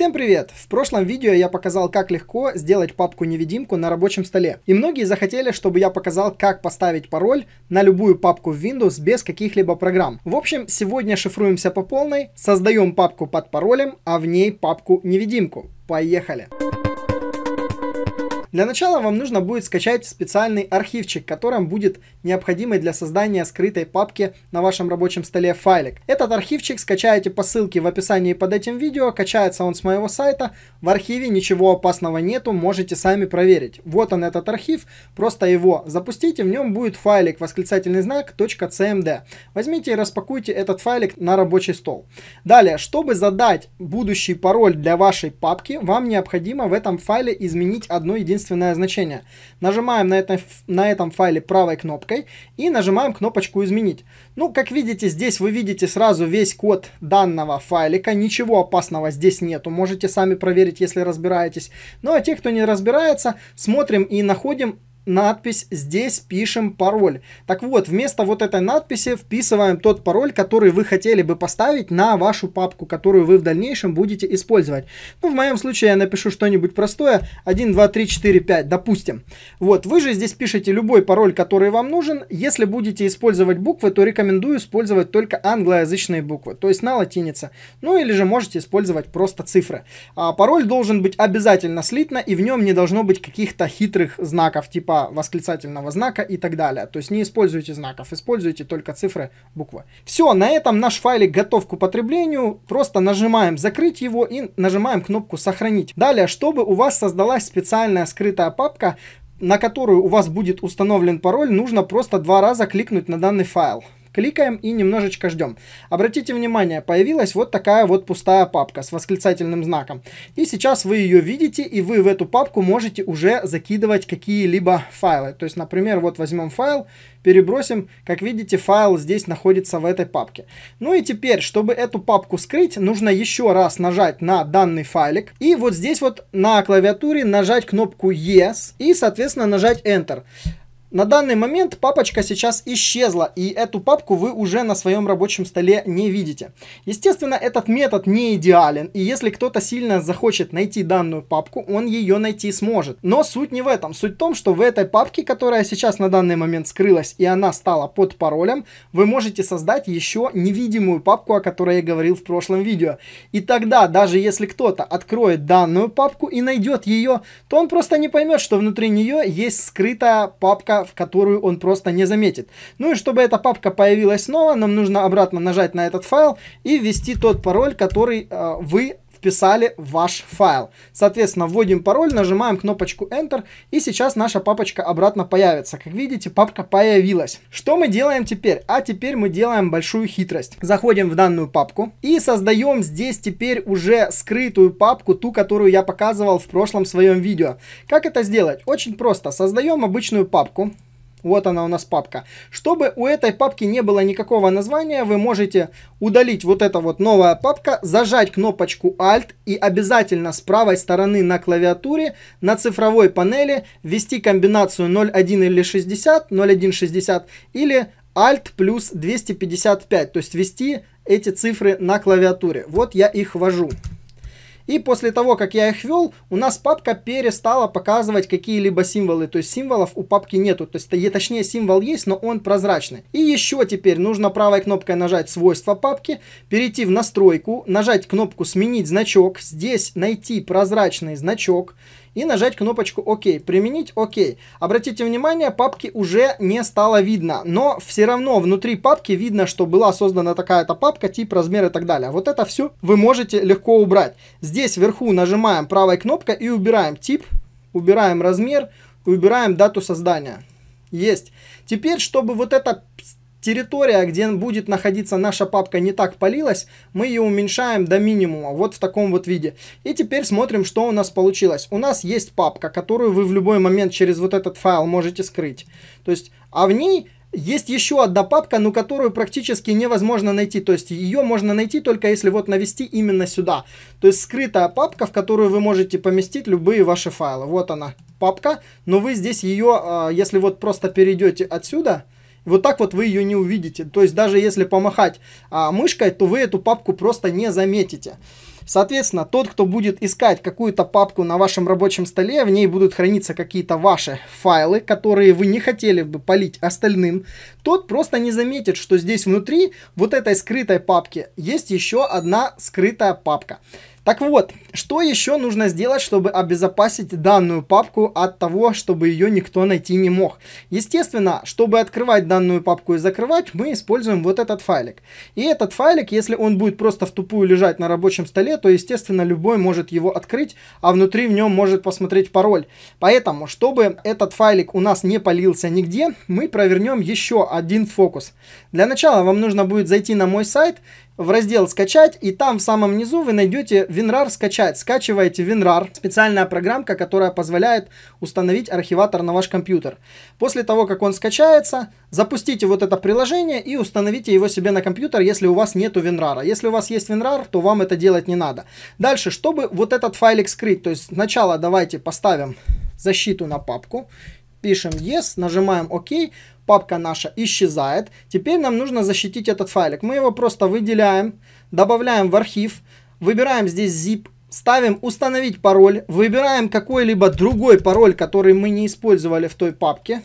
Всем привет! В прошлом видео я показал, как легко сделать папку-невидимку на рабочем столе. И многие захотели, чтобы я показал, как поставить пароль на любую папку в Windows без каких-либо программ. В общем, сегодня шифруемся по полной, создаем папку под паролем, а в ней папку-невидимку. Поехали! Для начала вам нужно будет скачать специальный архивчик, которым будет необходимый для создания скрытой папки на вашем рабочем столе файлик. Этот архивчик скачаете по ссылке в описании под этим видео, качается он с моего сайта, в архиве ничего опасного нету, можете сами проверить. Вот он этот архив, просто его запустите, в нем будет файлик восклицательный знак .cmd. Возьмите и распакуйте этот файлик на рабочий стол. Далее, чтобы задать будущий пароль для вашей папки, вам необходимо в этом файле изменить одну единственную единственное значение. Нажимаем на, этом на этом файле правой кнопкой и нажимаем кнопочку «Изменить». Ну, как видите, здесь вы видите сразу весь код данного файлика. Ничего опасного здесь нету. Можете сами проверить, если разбираетесь. Ну, а те, кто не разбирается, смотрим и находим надпись «Здесь пишем пароль». Так вот, вместо вот этой надписи вписываем тот пароль, который вы хотели бы поставить на вашу папку, которую вы в дальнейшем будете использовать. Ну, в моем случае я напишу что-нибудь простое. 1, 2, 3, 4, 5, допустим. Вот, вы же здесь пишете любой пароль, который вам нужен. Если будете использовать буквы, то рекомендую использовать только англоязычные буквы, то есть на латинице. Ну, или же можете использовать просто цифры. А пароль должен быть обязательно слитно, и в нем не должно быть каких-то хитрых знаков, типа восклицательного знака и так далее. То есть не используйте знаков, используйте только цифры, буквы. Все, на этом наш файлик готов к употреблению. Просто нажимаем закрыть его и нажимаем кнопку сохранить. Далее, чтобы у вас создалась специальная скрытая папка, на которую у вас будет установлен пароль, нужно просто два раза кликнуть на данный файл. Кликаем и немножечко ждем. Обратите внимание, появилась вот такая вот пустая папка с восклицательным знаком. И сейчас вы ее видите, и вы в эту папку можете уже закидывать какие-либо файлы. То есть, например, вот возьмем файл, перебросим. Как видите, файл здесь находится в этой папке. Ну и теперь, чтобы эту папку скрыть, нужно еще раз нажать на данный файлик. И вот здесь вот на клавиатуре нажать кнопку Yes и, соответственно, нажать Enter. На данный момент папочка сейчас исчезла, и эту папку вы уже на своем рабочем столе не видите. Естественно, этот метод не идеален, и если кто-то сильно захочет найти данную папку, он ее найти сможет. Но суть не в этом. Суть в том, что в этой папке, которая сейчас на данный момент скрылась, и она стала под паролем, вы можете создать еще невидимую папку, о которой я говорил в прошлом видео. И тогда, даже если кто-то откроет данную папку и найдет ее, то он просто не поймет, что внутри нее есть скрытая папка в которую он просто не заметит. Ну и чтобы эта папка появилась снова, нам нужно обратно нажать на этот файл и ввести тот пароль, который э, вы вписали ваш файл. Соответственно, вводим пароль, нажимаем кнопочку Enter, и сейчас наша папочка обратно появится. Как видите, папка появилась. Что мы делаем теперь? А теперь мы делаем большую хитрость. Заходим в данную папку и создаем здесь теперь уже скрытую папку, ту, которую я показывал в прошлом своем видео. Как это сделать? Очень просто. Создаем обычную папку. Вот она у нас папка. Чтобы у этой папки не было никакого названия, вы можете удалить вот эта вот новая папка, зажать кнопочку Alt и обязательно с правой стороны на клавиатуре на цифровой панели ввести комбинацию 01 или 60, 0160 или Alt плюс 255, то есть ввести эти цифры на клавиатуре. Вот я их ввожу. И после того, как я их вел, у нас папка перестала показывать какие-либо символы. То есть символов у папки нету. То есть, точнее, символ есть, но он прозрачный. И еще теперь нужно правой кнопкой нажать свойства папки, перейти в настройку, нажать кнопку «Сменить значок». Здесь найти прозрачный значок и нажать кнопочку ОК. Применить ОК. Обратите внимание, папки уже не стало видно, но все равно внутри папки видно, что была создана такая-то папка, тип, размер и так далее. Вот это все вы можете легко убрать. Здесь вверху нажимаем правой кнопкой и убираем тип, убираем размер, убираем дату создания. Есть. Теперь, чтобы вот это Территория, где будет находиться наша папка не так полилась, мы ее уменьшаем до минимума, вот в таком вот виде. И теперь смотрим, что у нас получилось. У нас есть папка, которую вы в любой момент через вот этот файл можете скрыть. То есть, а в ней есть еще одна папка, но которую практически невозможно найти. То есть ее можно найти только если вот навести именно сюда. То есть скрытая папка, в которую вы можете поместить любые ваши файлы. Вот она папка, но вы здесь ее, а, если вот просто перейдете отсюда, вот так вот вы ее не увидите. То есть даже если помахать а, мышкой, то вы эту папку просто не заметите. Соответственно, тот, кто будет искать какую-то папку на вашем рабочем столе, в ней будут храниться какие-то ваши файлы, которые вы не хотели бы полить остальным, тот просто не заметит, что здесь внутри вот этой скрытой папки есть еще одна скрытая папка. Так вот, что еще нужно сделать, чтобы обезопасить данную папку от того, чтобы ее никто найти не мог? Естественно, чтобы открывать данную папку и закрывать, мы используем вот этот файлик. И этот файлик, если он будет просто в тупую лежать на рабочем столе, то, естественно, любой может его открыть, а внутри в нем может посмотреть пароль. Поэтому, чтобы этот файлик у нас не полился нигде, мы провернем еще один фокус. Для начала вам нужно будет зайти на мой сайт в раздел «Скачать», и там в самом низу вы найдете WinRAR «Скачать». Скачиваете WinRAR, специальная программка, которая позволяет установить архиватор на ваш компьютер. После того, как он скачается, запустите вот это приложение и установите его себе на компьютер, если у вас нету WinRAR. Если у вас есть WinRAR, то вам это делать не надо. Дальше, чтобы вот этот файлик скрыть, то есть сначала давайте поставим защиту на папку, пишем yes, нажимаем ok, папка наша исчезает. Теперь нам нужно защитить этот файлик. Мы его просто выделяем, добавляем в архив, выбираем здесь zip, ставим установить пароль, выбираем какой-либо другой пароль, который мы не использовали в той папке.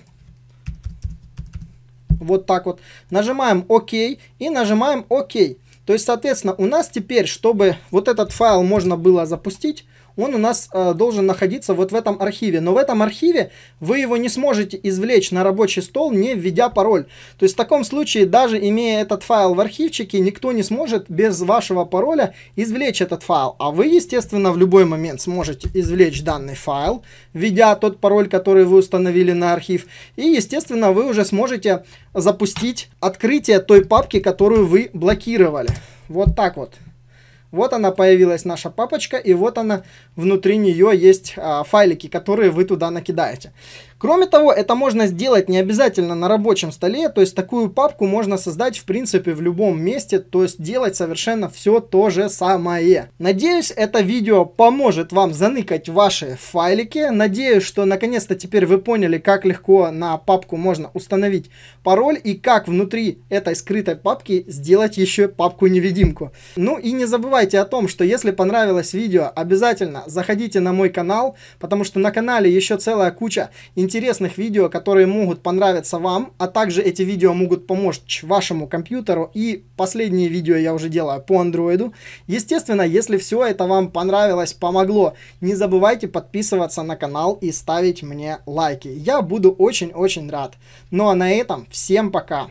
Вот так вот. Нажимаем ok и нажимаем ok То есть, соответственно, у нас теперь, чтобы вот этот файл можно было запустить, он у нас э, должен находиться вот в этом архиве. Но в этом архиве вы его не сможете извлечь на рабочий стол, не введя пароль. То есть в таком случае, даже имея этот файл в архивчике, никто не сможет без вашего пароля извлечь этот файл. А вы, естественно, в любой момент сможете извлечь данный файл, введя тот пароль, который вы установили на архив. И, естественно, вы уже сможете запустить открытие той папки, которую вы блокировали. Вот так вот. Вот она появилась, наша папочка, и вот она, внутри нее есть а, файлики, которые вы туда накидаете. Кроме того, это можно сделать не обязательно на рабочем столе, то есть такую папку можно создать в принципе в любом месте, то есть делать совершенно все то же самое. Надеюсь, это видео поможет вам заныкать ваши файлики. Надеюсь, что наконец-то теперь вы поняли, как легко на папку можно установить пароль и как внутри этой скрытой папки сделать еще папку-невидимку. Ну и не забывайте о том, что если понравилось видео, обязательно заходите на мой канал, потому что на канале еще целая куча интересных интересных видео, которые могут понравиться вам, а также эти видео могут помочь вашему компьютеру. И последние видео я уже делаю по андроиду. Естественно, если все это вам понравилось, помогло, не забывайте подписываться на канал и ставить мне лайки. Я буду очень-очень рад. Ну а на этом всем пока!